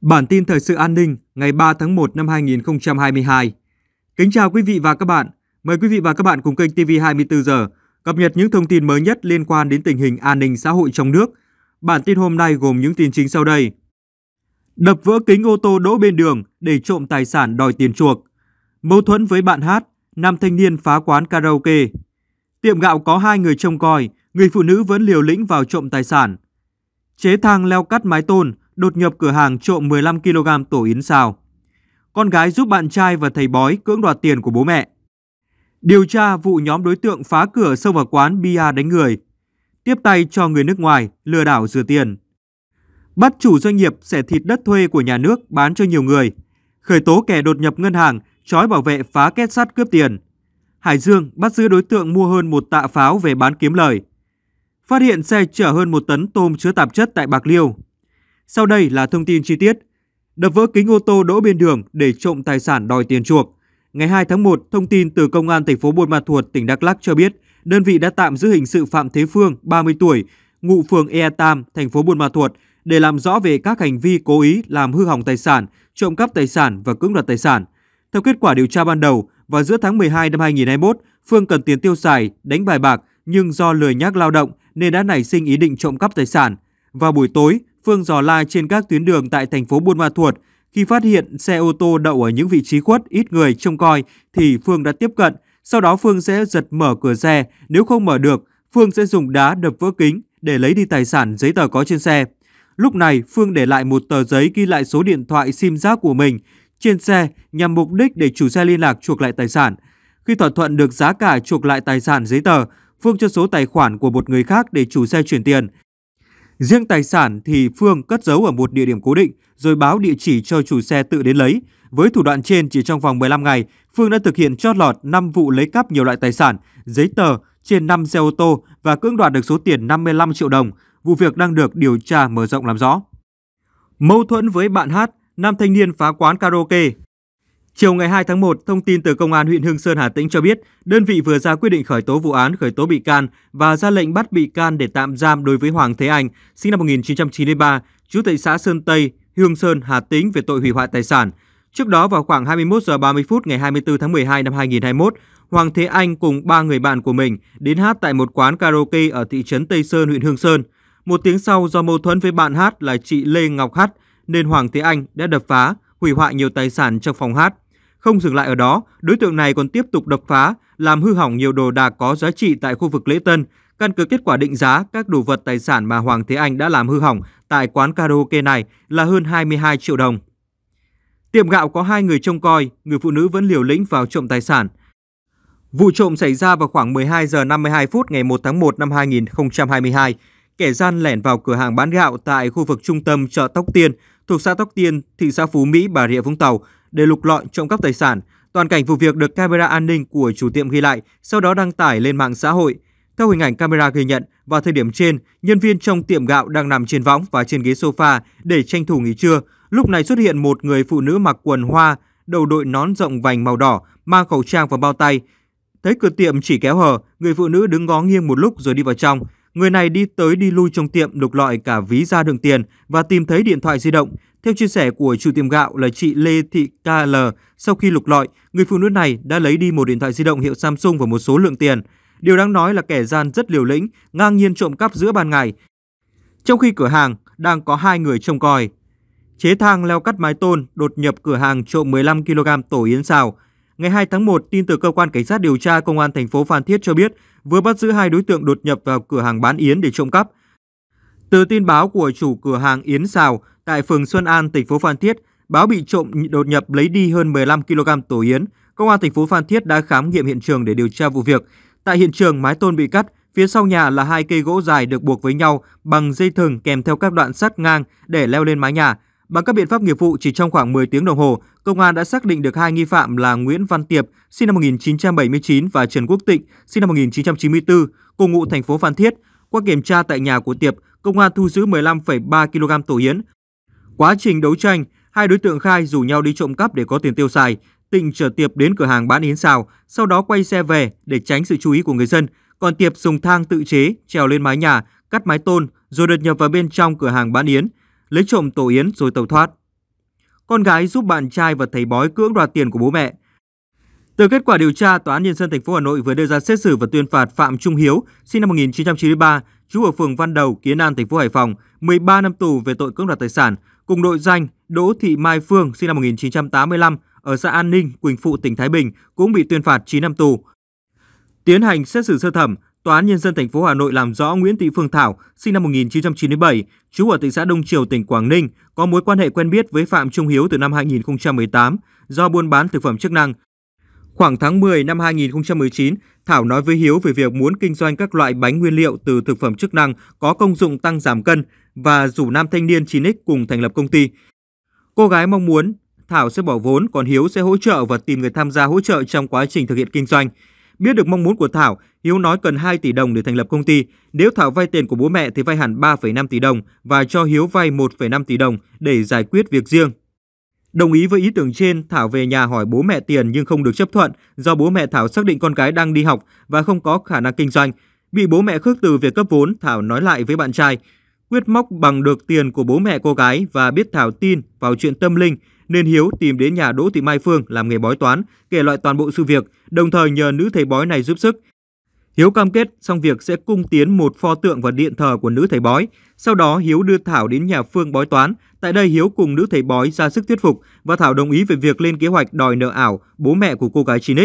Bản tin thời sự an ninh ngày 3 tháng 1 năm 2022. Kính chào quý vị và các bạn. Mời quý vị và các bạn cùng kênh TV 24 giờ cập nhật những thông tin mới nhất liên quan đến tình hình an ninh xã hội trong nước. Bản tin hôm nay gồm những tin chính sau đây. Đập vỡ kính ô tô đỗ bên đường để trộm tài sản đòi tiền chuộc. Mâu thuẫn với bạn hát, nam thanh niên phá quán karaoke. Tiệm gạo có hai người trông coi, người phụ nữ vẫn liều lĩnh vào trộm tài sản. Chế thang leo cắt mái tôn, đột nhập cửa hàng trộm 15 kg tổ yến xào. Con gái giúp bạn trai và thầy bói cưỡng đoạt tiền của bố mẹ. Điều tra vụ nhóm đối tượng phá cửa sâu vào quán bia đánh người, tiếp tay cho người nước ngoài lừa đảo rửa tiền. Bắt chủ doanh nghiệp xẻ thịt đất thuê của nhà nước bán cho nhiều người, khởi tố kẻ đột nhập ngân hàng, trói bảo vệ phá két sắt cướp tiền. Hải Dương bắt giữ đối tượng mua hơn một tạ pháo về bán kiếm lời. Phát hiện xe chở hơn một tấn tôm chứa tạp chất tại Bạc Liêu, sau đây là thông tin chi tiết. Đập vỡ kính ô tô đỗ bên đường để trộm tài sản đòi tiền chuộc. Ngày 2 tháng 1, thông tin từ Công an thành phố Buôn Ma Thuột, tỉnh Đắk Lắk cho biết, đơn vị đã tạm giữ hình sự Phạm Thế Phương, 30 tuổi, ngụ phường Ea Tam, thành phố Buôn Ma Thuột để làm rõ về các hành vi cố ý làm hư hỏng tài sản, trộm cắp tài sản và cưỡng đoạt tài sản. Theo kết quả điều tra ban đầu, vào giữa tháng 12 năm 2021, Phương cần tiền tiêu xài, đánh bài bạc nhưng do lười nhác lao động nên đã nảy sinh ý định trộm cắp tài sản. Vào buổi tối, Phương dò la trên các tuyến đường tại thành phố Buôn Ma Thuột. Khi phát hiện xe ô tô đậu ở những vị trí khuất, ít người trông coi thì Phương đã tiếp cận. Sau đó Phương sẽ giật mở cửa xe, nếu không mở được, Phương sẽ dùng đá đập vỡ kính để lấy đi tài sản giấy tờ có trên xe. Lúc này, Phương để lại một tờ giấy ghi lại số điện thoại SIM giác của mình trên xe nhằm mục đích để chủ xe liên lạc chuộc lại tài sản. Khi thỏa thuận được giá cả chuộc lại tài sản giấy tờ, Phương cho số tài khoản của một người khác để chủ xe chuyển tiền. Riêng tài sản thì Phương cất giấu ở một địa điểm cố định rồi báo địa chỉ cho chủ xe tự đến lấy. Với thủ đoạn trên, chỉ trong vòng 15 ngày, Phương đã thực hiện chót lọt 5 vụ lấy cắp nhiều loại tài sản, giấy tờ trên 5 xe ô tô và cưỡng đoạt được số tiền 55 triệu đồng. Vụ việc đang được điều tra mở rộng làm rõ. Mâu thuẫn với bạn Hát, nam thanh niên phá quán karaoke Chiều ngày 2 tháng 1, thông tin từ Công an huyện Hương Sơn Hà Tĩnh cho biết, đơn vị vừa ra quyết định khởi tố vụ án, khởi tố bị can và ra lệnh bắt bị can để tạm giam đối với Hoàng Thế Anh, sinh năm 1993, trú tại xã Sơn Tây, Hương Sơn, Hà Tĩnh về tội hủy hoại tài sản. Trước đó vào khoảng 21 giờ 30 phút ngày 24 tháng 12 năm 2021, Hoàng Thế Anh cùng ba người bạn của mình đến hát tại một quán karaoke ở thị trấn Tây Sơn, huyện Hương Sơn. Một tiếng sau do mâu thuẫn với bạn hát là chị Lê Ngọc Hát nên Hoàng Thế Anh đã đập phá, hủy hoại nhiều tài sản trong phòng hát. Không dừng lại ở đó, đối tượng này còn tiếp tục đập phá, làm hư hỏng nhiều đồ đạc có giá trị tại khu vực lễ tân, Căn cứ kết quả định giá, các đồ vật tài sản mà Hoàng Thế Anh đã làm hư hỏng tại quán karaoke này là hơn 22 triệu đồng. Tiệm gạo có hai người trông coi, người phụ nữ vẫn liều lĩnh vào trộm tài sản. Vụ trộm xảy ra vào khoảng 12 giờ 52 phút ngày 1 tháng 1 năm 2022. Kẻ gian lẻn vào cửa hàng bán gạo tại khu vực trung tâm chợ Tóc Tiên, thuộc xã Tóc Tiên, thị xã Phú Mỹ, Bà Rịa Vũng Tàu, để lục lọi trộm cắp tài sản. Toàn cảnh vụ việc được camera an ninh của chủ tiệm ghi lại, sau đó đăng tải lên mạng xã hội. Theo hình ảnh camera ghi nhận, vào thời điểm trên, nhân viên trong tiệm gạo đang nằm trên võng và trên ghế sofa để tranh thủ nghỉ trưa. Lúc này xuất hiện một người phụ nữ mặc quần hoa, đầu đội nón rộng vành màu đỏ, mang khẩu trang và bao tay. Thấy cửa tiệm chỉ kéo hở, người phụ nữ đứng ngó nghiêng một lúc rồi đi vào trong. Người này đi tới đi lui trong tiệm lục lọi cả ví da đựng tiền và tìm thấy điện thoại di động. Theo chia sẻ của chủ tiệm gạo là chị Lê Thị KL, sau khi lục lọi, người phụ nữ này đã lấy đi một điện thoại di động hiệu Samsung và một số lượng tiền. Điều đáng nói là kẻ gian rất liều lĩnh, ngang nhiên trộm cắp giữa ban ngày. Trong khi cửa hàng đang có hai người trông coi. Chế thang leo cắt mái tôn đột nhập cửa hàng trộm 15 kg tổ yến xào, Ngày 2 tháng 1, tin từ cơ quan cảnh sát điều tra công an thành phố Phan Thiết cho biết vừa bắt giữ hai đối tượng đột nhập vào cửa hàng bán yến để trộm cắp. Từ tin báo của chủ cửa hàng yến xào tại phường Xuân An, thành phố Phan Thiết, báo bị trộm đột nhập lấy đi hơn 15 kg tổ yến. Công an thành phố Phan Thiết đã khám nghiệm hiện trường để điều tra vụ việc. Tại hiện trường mái tôn bị cắt, phía sau nhà là hai cây gỗ dài được buộc với nhau bằng dây thừng kèm theo các đoạn sắt ngang để leo lên mái nhà. Bằng các biện pháp nghiệp vụ chỉ trong khoảng 10 tiếng đồng hồ, công an đã xác định được hai nghi phạm là Nguyễn Văn Tiệp, sinh năm 1979 và Trần Quốc Tịnh, sinh năm 1994, cùng ngụ thành phố Phan Thiết. Qua kiểm tra tại nhà của Tiệp, công an thu giữ 15,3 kg tổ yến. Quá trình đấu tranh, hai đối tượng khai rủ nhau đi trộm cắp để có tiền tiêu xài. Tịnh chở Tiệp đến cửa hàng bán yến xào, sau đó quay xe về để tránh sự chú ý của người dân. Còn Tiệp dùng thang tự chế trèo lên mái nhà, cắt mái tôn rồi đột nhập vào bên trong cửa hàng bán yến – lấy trộm tổ yến rồi tàu thoát. Con gái giúp bạn trai và thầy bói cưỡng đoạt tiền của bố mẹ. Từ kết quả điều tra, Tòa án Nhân dân thành phố Hà Nội vừa đưa ra xét xử và tuyên phạt Phạm Trung Hiếu, sinh năm 1993, trú ở phường Văn Đầu, Kiến An, thành phố Hải Phòng, 13 năm tù về tội cưỡng đoạt tài sản, cùng đội danh Đỗ Thị Mai Phương, sinh năm 1985, ở xã An Ninh, Quỳnh Phụ, tỉnh Thái Bình, cũng bị tuyên phạt 9 năm tù. Tiến hành xét xử sơ thẩm, Tòa án nhân dân thành phố Hà Nội làm rõ Nguyễn Thị Phương Thảo, sinh năm 1997, trú ở thị xã Đông Triều, tỉnh Quảng Ninh, có mối quan hệ quen biết với Phạm Trung Hiếu từ năm 2018 do buôn bán thực phẩm chức năng. Khoảng tháng 10 năm 2019, Thảo nói với Hiếu về việc muốn kinh doanh các loại bánh nguyên liệu từ thực phẩm chức năng có công dụng tăng giảm cân và rủ nam thanh niên 9X cùng thành lập công ty. Cô gái mong muốn Thảo sẽ bỏ vốn, còn Hiếu sẽ hỗ trợ và tìm người tham gia hỗ trợ trong quá trình thực hiện kinh doanh. Biết được mong muốn của Thảo, Hiếu nói cần 2 tỷ đồng để thành lập công ty. Nếu Thảo vay tiền của bố mẹ thì vay hẳn 3,5 tỷ đồng và cho Hiếu vay 1,5 tỷ đồng để giải quyết việc riêng. Đồng ý với ý tưởng trên, Thảo về nhà hỏi bố mẹ tiền nhưng không được chấp thuận do bố mẹ Thảo xác định con gái đang đi học và không có khả năng kinh doanh. Bị bố mẹ khước từ việc cấp vốn, Thảo nói lại với bạn trai. Quyết móc bằng được tiền của bố mẹ cô gái và biết Thảo tin vào chuyện tâm linh nên Hiếu tìm đến nhà Đỗ Thị Mai Phương làm nghề bói toán, kể lại toàn bộ sự việc, đồng thời nhờ nữ thầy bói này giúp sức. Hiếu cam kết xong việc sẽ cung tiến một pho tượng và điện thờ của nữ thầy bói. Sau đó Hiếu đưa Thảo đến nhà Phương bói toán. Tại đây Hiếu cùng nữ thầy bói ra sức thuyết phục và Thảo đồng ý về việc lên kế hoạch đòi nợ ảo bố mẹ của cô gái 9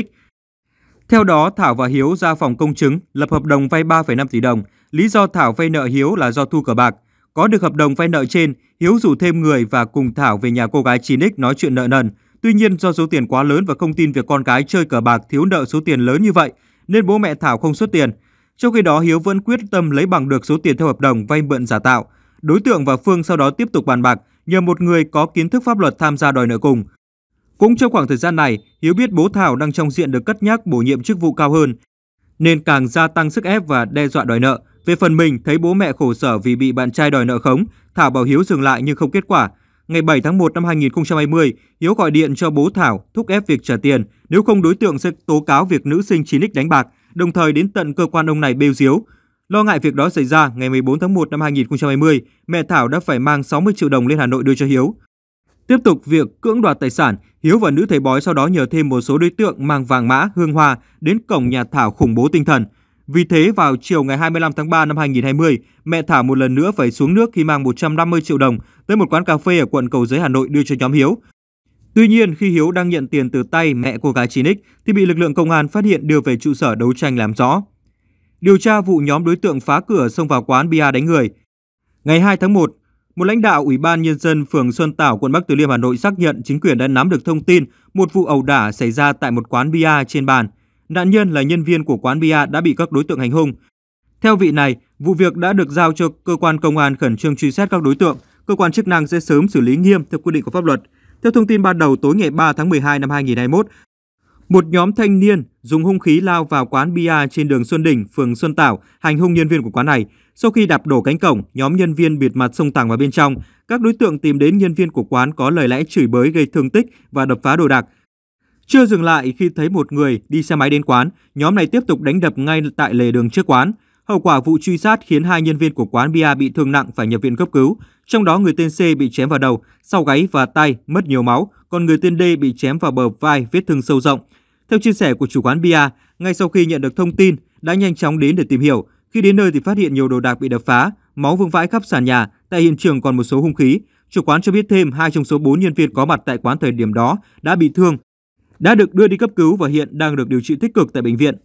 Theo đó, Thảo và Hiếu ra phòng công chứng, lập hợp đồng vay 3,5 tỷ đồng. Lý do Thảo vay nợ Hiếu là do thu cờ bạc. Có được hợp đồng vay nợ trên, Hiếu rủ thêm người và cùng Thảo về nhà cô gái 9X nói chuyện nợ nần. Tuy nhiên do số tiền quá lớn và không tin việc con gái chơi cờ bạc thiếu nợ số tiền lớn như vậy, nên bố mẹ Thảo không xuất tiền. Trong khi đó Hiếu vẫn quyết tâm lấy bằng được số tiền theo hợp đồng vay mượn giả tạo. Đối tượng và Phương sau đó tiếp tục bàn bạc nhờ một người có kiến thức pháp luật tham gia đòi nợ cùng. Cũng trong khoảng thời gian này, Hiếu biết bố Thảo đang trong diện được cất nhắc bổ nhiệm chức vụ cao hơn, nên càng gia tăng sức ép và đe dọa đòi nợ. Về phần mình, thấy bố mẹ khổ sở vì bị bạn trai đòi nợ khống, Thảo bảo Hiếu dừng lại nhưng không kết quả. Ngày 7 tháng 1 năm 2020, Hiếu gọi điện cho bố Thảo thúc ép việc trả tiền, nếu không đối tượng sẽ tố cáo việc nữ sinh 9X đánh bạc, đồng thời đến tận cơ quan ông này bêu diếu. Lo ngại việc đó xảy ra, ngày 14 tháng 1 năm 2020, mẹ Thảo đã phải mang 60 triệu đồng lên Hà Nội đưa cho Hiếu. Tiếp tục việc cưỡng đoạt tài sản, Hiếu và nữ thầy bói sau đó nhờ thêm một số đối tượng mang vàng mã, hương hoa đến cổng nhà Thảo khủng bố tinh thần. Vì thế, vào chiều ngày 25 tháng 3 năm 2020, mẹ Thảo một lần nữa phải xuống nước khi mang 150 triệu đồng tới một quán cà phê ở quận Cầu Giấy Hà Nội đưa cho nhóm Hiếu. Tuy nhiên, khi Hiếu đang nhận tiền từ tay mẹ cô gái 9X thì bị lực lượng công an phát hiện đưa về trụ sở đấu tranh làm rõ. Điều tra vụ nhóm đối tượng phá cửa xông vào quán bia đánh người. Ngày 2 tháng 1, một lãnh đạo Ủy ban Nhân dân phường Xuân Tảo, quận Bắc Từ Liêm, Hà Nội xác nhận chính quyền đã nắm được thông tin một vụ ẩu đả xảy ra tại một quán bia trên bàn Nạn nhân là nhân viên của quán bia đã bị các đối tượng hành hung. Theo vị này, vụ việc đã được giao cho cơ quan công an khẩn trương truy xét các đối tượng, cơ quan chức năng sẽ sớm xử lý nghiêm theo quy định của pháp luật. Theo thông tin ban đầu tối ngày 3 tháng 12 năm 2021, một nhóm thanh niên dùng hung khí lao vào quán bia trên đường Xuân Đỉnh, phường Xuân Tảo, hành hung nhân viên của quán này. Sau khi đạp đổ cánh cổng, nhóm nhân viên bịt mặt xông thẳng vào bên trong. Các đối tượng tìm đến nhân viên của quán có lời lẽ chửi bới gây thương tích và đập phá đồ đạc. Chưa dừng lại khi thấy một người đi xe máy đến quán, nhóm này tiếp tục đánh đập ngay tại lề đường trước quán. Hậu quả vụ truy sát khiến hai nhân viên của quán bia bị thương nặng phải nhập viện cấp cứu, trong đó người tên C bị chém vào đầu, sau gáy và tay, mất nhiều máu, còn người tên D bị chém vào bờ vai, vết thương sâu rộng. Theo chia sẻ của chủ quán bia, ngay sau khi nhận được thông tin, đã nhanh chóng đến để tìm hiểu. Khi đến nơi thì phát hiện nhiều đồ đạc bị đập phá, máu vương vãi khắp sàn nhà, tại hiện trường còn một số hung khí. Chủ quán cho biết thêm hai trong số 4 nhân viên có mặt tại quán thời điểm đó đã bị thương đã được đưa đi cấp cứu và hiện đang được điều trị tích cực tại bệnh viện.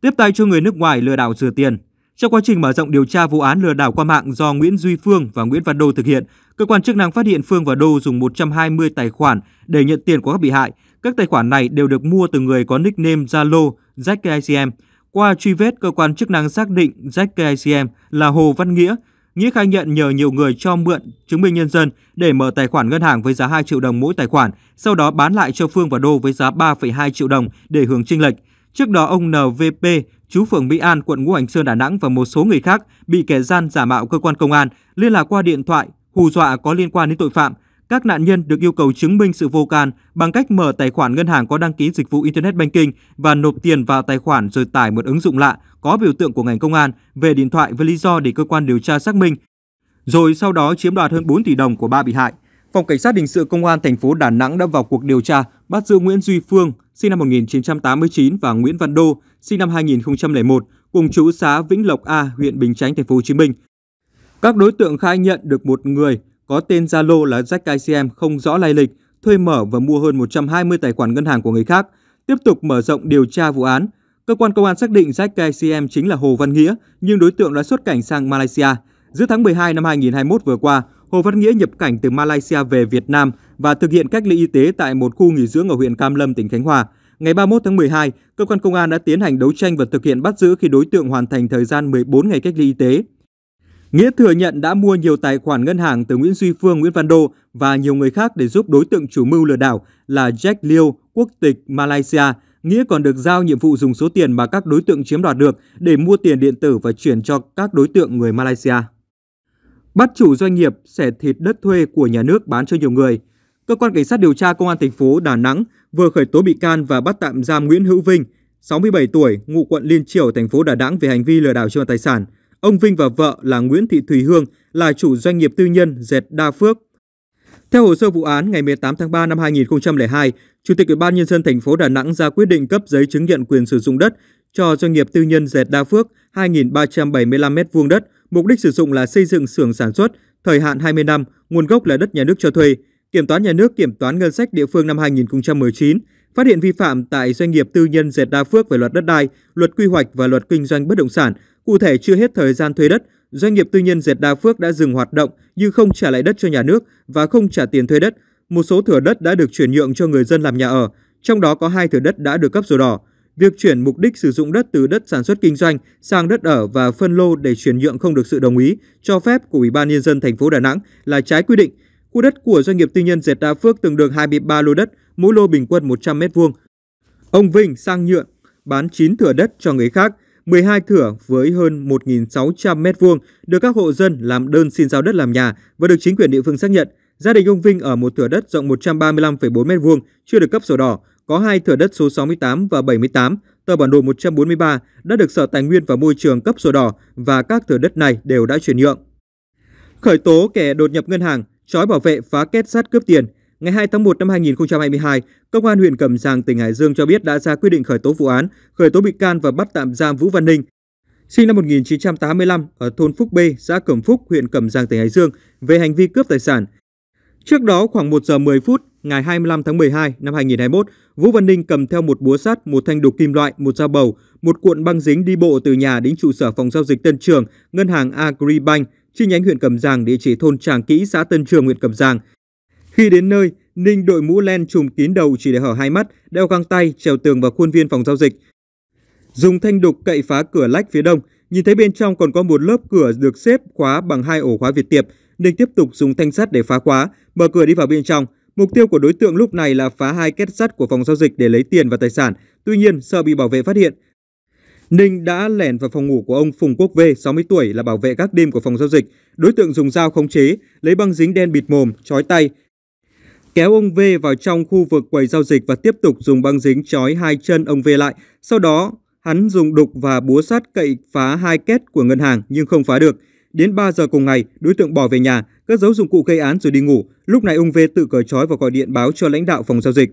Tiếp tay cho người nước ngoài lừa đảo rửa tiền. Trong quá trình mở rộng điều tra vụ án lừa đảo qua mạng do Nguyễn Duy Phương và Nguyễn Văn Đô thực hiện, cơ quan chức năng phát hiện Phương và Đô dùng 120 tài khoản để nhận tiền của các bị hại. Các tài khoản này đều được mua từ người có nickname Zalo, Jack KICM. Qua truy vết, cơ quan chức năng xác định Jack KICM là Hồ Văn Nghĩa, Nghĩa khai nhận nhờ nhiều người cho mượn chứng minh nhân dân để mở tài khoản ngân hàng với giá 2 triệu đồng mỗi tài khoản, sau đó bán lại cho Phương và Đô với giá 3,2 triệu đồng để hưởng chênh lệch. Trước đó ông NVP, chú phường Mỹ An, quận Ngũ Hành Sơn, Đà Nẵng và một số người khác bị kẻ gian giả mạo cơ quan công an liên lạc qua điện thoại, hù dọa có liên quan đến tội phạm, các nạn nhân được yêu cầu chứng minh sự vô can bằng cách mở tài khoản ngân hàng có đăng ký dịch vụ Internet Banking và nộp tiền vào tài khoản rồi tải một ứng dụng lạ có biểu tượng của ngành công an về điện thoại với lý do để cơ quan điều tra xác minh, rồi sau đó chiếm đoạt hơn 4 tỷ đồng của ba bị hại. Phòng Cảnh sát Hình sự Công an thành phố Đà Nẵng đã vào cuộc điều tra, bắt giữ Nguyễn Duy Phương, sinh năm 1989 và Nguyễn Văn Đô, sinh năm 2001, cùng chú xã Vĩnh Lộc A, huyện Bình Chánh, thành phố Hồ Chí Minh. Các đối tượng khai nhận được một người có tên Zalo là Jack ICM không rõ lai lịch, thuê mở và mua hơn 120 tài khoản ngân hàng của người khác. Tiếp tục mở rộng điều tra vụ án, cơ quan công an xác định Jack ICM chính là Hồ Văn Nghĩa, nhưng đối tượng đã xuất cảnh sang Malaysia. Giữa tháng 12 năm 2021 vừa qua, Hồ Văn Nghĩa nhập cảnh từ Malaysia về Việt Nam và thực hiện cách ly y tế tại một khu nghỉ dưỡng ở huyện Cam Lâm, tỉnh Khánh Hòa. Ngày 31 tháng 12, cơ quan công an đã tiến hành đấu tranh và thực hiện bắt giữ khi đối tượng hoàn thành thời gian 14 ngày cách ly y tế. Nghĩa thừa nhận đã mua nhiều tài khoản ngân hàng từ Nguyễn Duy Phương, Nguyễn Văn Đô và nhiều người khác để giúp đối tượng chủ mưu lừa đảo là Jack Liu, quốc tịch Malaysia. Nghĩa còn được giao nhiệm vụ dùng số tiền mà các đối tượng chiếm đoạt được để mua tiền điện tử và chuyển cho các đối tượng người Malaysia. Bắt chủ doanh nghiệp xẻ thịt đất thuê của nhà nước bán cho nhiều người. Cơ quan Cảnh sát điều tra Công an thành phố Đà Nẵng vừa khởi tố bị can và bắt tạm giam Nguyễn Hữu Vinh, 67 tuổi, ngụ quận Liên Triều, thành phố Đà Nẵng về hành vi lừa đảo chiếm đoạt tài sản – Ông Vinh và vợ là Nguyễn Thị Thùy Hương là chủ doanh nghiệp tư nhân dệt Đa Phước. Theo hồ sơ vụ án ngày 18 tháng 3 năm 2002, Chủ tịch Ủy ban nhân dân thành phố Đà Nẵng ra quyết định cấp giấy chứng nhận quyền sử dụng đất cho doanh nghiệp tư nhân dệt Đa Phước 2.375 m2 đất, mục đích sử dụng là xây dựng xưởng sản xuất, thời hạn 20 năm, nguồn gốc là đất nhà nước cho thuê. Kiểm toán nhà nước kiểm toán ngân sách địa phương năm 2019 Phát hiện vi phạm tại doanh nghiệp tư nhân Dệt Đa Phước về luật đất đai, luật quy hoạch và luật kinh doanh bất động sản, cụ thể chưa hết thời gian thuê đất, doanh nghiệp tư nhân Dệt Đa Phước đã dừng hoạt động nhưng không trả lại đất cho nhà nước và không trả tiền thuê đất. Một số thửa đất đã được chuyển nhượng cho người dân làm nhà ở, trong đó có hai thửa đất đã được cấp sổ đỏ. Việc chuyển mục đích sử dụng đất từ đất sản xuất kinh doanh sang đất ở và phân lô để chuyển nhượng không được sự đồng ý, cho phép của Ủy ban nhân dân thành phố Đà Nẵng là trái quy định. Khu đất của doanh nghiệp tư nhân Dệt Đa Phước từng được 23 lô đất, mỗi lô bình quân 100 m2. Ông Vinh sang nhượng, bán 9 thửa đất cho người khác, 12 thửa với hơn 1.600 m2 được các hộ dân làm đơn xin giao đất làm nhà và được chính quyền địa phương xác nhận. Gia đình ông Vinh ở một thửa đất rộng 135,4 m2 chưa được cấp sổ đỏ, có hai thửa đất số 68 và 78, tờ bản đồ 143 đã được Sở Tài nguyên và Môi trường cấp sổ đỏ và các thửa đất này đều đã chuyển nhượng. Khởi tố kẻ đột nhập ngân hàng, trói bảo vệ phá kết sát cướp tiền. Ngày 2 tháng 1 năm 2022, Công an huyện Cẩm Giàng, tỉnh Hải Dương cho biết đã ra quyết định khởi tố vụ án, khởi tố bị can và bắt tạm giam Vũ Văn Ninh, sinh năm 1985 ở thôn Phúc B, xã Cẩm Phúc, huyện Cẩm Giàng, tỉnh Hải Dương về hành vi cướp tài sản. Trước đó khoảng 1 giờ 10 phút ngày 25 tháng 12 năm 2021, Vũ Văn Ninh cầm theo một búa sắt, một thanh đục kim loại, một dao bầu, một cuộn băng dính đi bộ từ nhà đến trụ sở phòng giao dịch Tân Trường, ngân hàng Agribank chi nhánh huyện Cẩm Giang, địa chỉ thôn Tràng Kỹ, xã Tân Trường, huyện Cẩm Giang. Khi đến nơi, Ninh đội mũ len trùm kín đầu chỉ để hở hai mắt, đeo găng tay, trèo tường vào khuôn viên phòng giao dịch. Dùng thanh đục cậy phá cửa lách phía đông, nhìn thấy bên trong còn có một lớp cửa được xếp khóa bằng hai ổ khóa Việt tiệp. Ninh tiếp tục dùng thanh sắt để phá khóa, mở cửa đi vào bên trong. Mục tiêu của đối tượng lúc này là phá hai két sắt của phòng giao dịch để lấy tiền và tài sản. Tuy nhiên, sợ bị bảo vệ phát hiện, Ninh đã lẻn vào phòng ngủ của ông Phùng Quốc V, 60 tuổi là bảo vệ các đêm của phòng giao dịch. Đối tượng dùng dao khống chế, lấy băng dính đen bịt mồm, trói tay. Kéo ông V vào trong khu vực quầy giao dịch và tiếp tục dùng băng dính trói hai chân ông V lại. Sau đó, hắn dùng đục và búa sắt cậy phá hai két của ngân hàng nhưng không phá được. Đến 3 giờ cùng ngày, đối tượng bỏ về nhà, cất giấu dụng cụ gây án rồi đi ngủ. Lúc này ông V tự cởi trói và gọi điện báo cho lãnh đạo phòng giao dịch.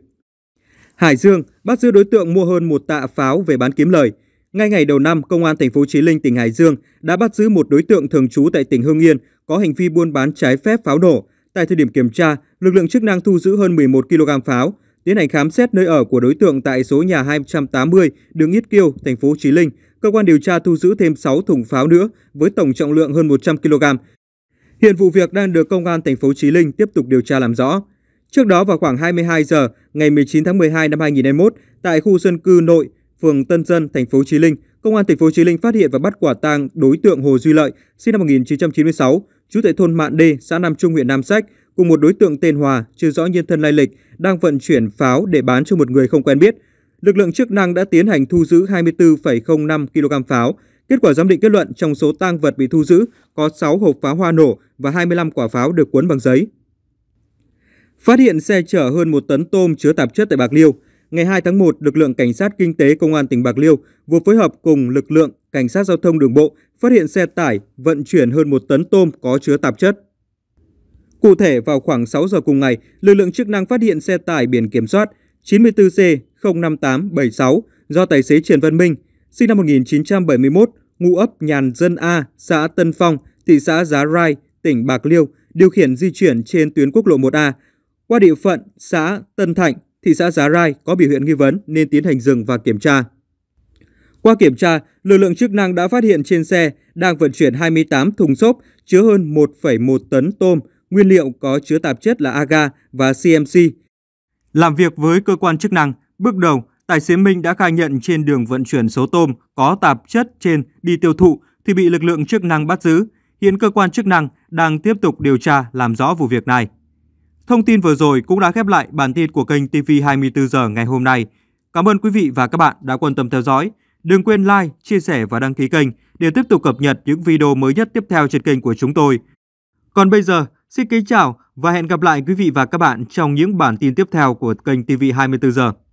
Hải Dương bắt giữ đối tượng mua hơn một tạ pháo về bán kiếm lời. Ngay ngày đầu năm, Công an thành phố Chí Linh, tỉnh Hải Dương đã bắt giữ một đối tượng thường trú tại tỉnh Hưng Yên có hành vi buôn bán trái phép pháo nổ. Tại thời điểm kiểm tra, lực lượng chức năng thu giữ hơn 11 kg pháo, tiến hành khám xét nơi ở của đối tượng tại số nhà 280 đường Yết Kiêu, thành phố Chí Linh. Cơ quan điều tra thu giữ thêm 6 thùng pháo nữa với tổng trọng lượng hơn 100 kg. Hiện vụ việc đang được công an thành phố Chí Linh tiếp tục điều tra làm rõ. Trước đó vào khoảng 22 giờ ngày 19 tháng 12 năm 2021, tại khu dân cư nội phường Tân Dân, thành phố Chí Linh, Công an thành phố Chí Linh phát hiện và bắt quả tang đối tượng Hồ Duy Lợi, sinh năm 1996, trú tại thôn Mạn Đê, xã Nam Trung, huyện Nam Sách, cùng một đối tượng tên Hòa, chưa rõ nhân thân lai lịch, đang vận chuyển pháo để bán cho một người không quen biết. Lực lượng chức năng đã tiến hành thu giữ 24,05 kg pháo. Kết quả giám định kết luận trong số tang vật bị thu giữ có 6 hộp pháo hoa nổ và 25 quả pháo được cuốn bằng giấy. Phát hiện xe chở hơn 1 tấn tôm chứa tạp chất tại Bạc Liêu, Ngày 2 tháng 1, lực lượng cảnh sát kinh tế công an tỉnh Bạc Liêu vừa phối hợp cùng lực lượng cảnh sát giao thông đường bộ phát hiện xe tải vận chuyển hơn 1 tấn tôm có chứa tạp chất. Cụ thể, vào khoảng 6 giờ cùng ngày, lực lượng chức năng phát hiện xe tải biển kiểm soát 94C05876 do tài xế Trần Văn Minh, sinh năm 1971, ngụ ấp Nhàn Dân A, xã Tân Phong, thị xã Giá Rai, tỉnh Bạc Liêu, điều khiển di chuyển trên tuyến quốc lộ 1A qua địa phận xã Tân Thạnh, thị xã Giá Rai có biểu hiện nghi vấn nên tiến hành dừng và kiểm tra. Qua kiểm tra, lực lượng chức năng đã phát hiện trên xe đang vận chuyển 28 thùng xốp chứa hơn 1,1 tấn tôm, nguyên liệu có chứa tạp chất là AGA và CMC. Làm việc với cơ quan chức năng, bước đầu, tài xế Minh đã khai nhận trên đường vận chuyển số tôm có tạp chất trên đi tiêu thụ thì bị lực lượng chức năng bắt giữ. Hiện cơ quan chức năng đang tiếp tục điều tra làm rõ vụ việc này. Thông tin vừa rồi cũng đã khép lại bản tin của kênh TV 24 giờ ngày hôm nay. Cảm ơn quý vị và các bạn đã quan tâm theo dõi. Đừng quên like, chia sẻ và đăng ký kênh để tiếp tục cập nhật những video mới nhất tiếp theo trên kênh của chúng tôi. Còn bây giờ, xin kính chào và hẹn gặp lại quý vị và các bạn trong những bản tin tiếp theo của kênh TV 24 giờ.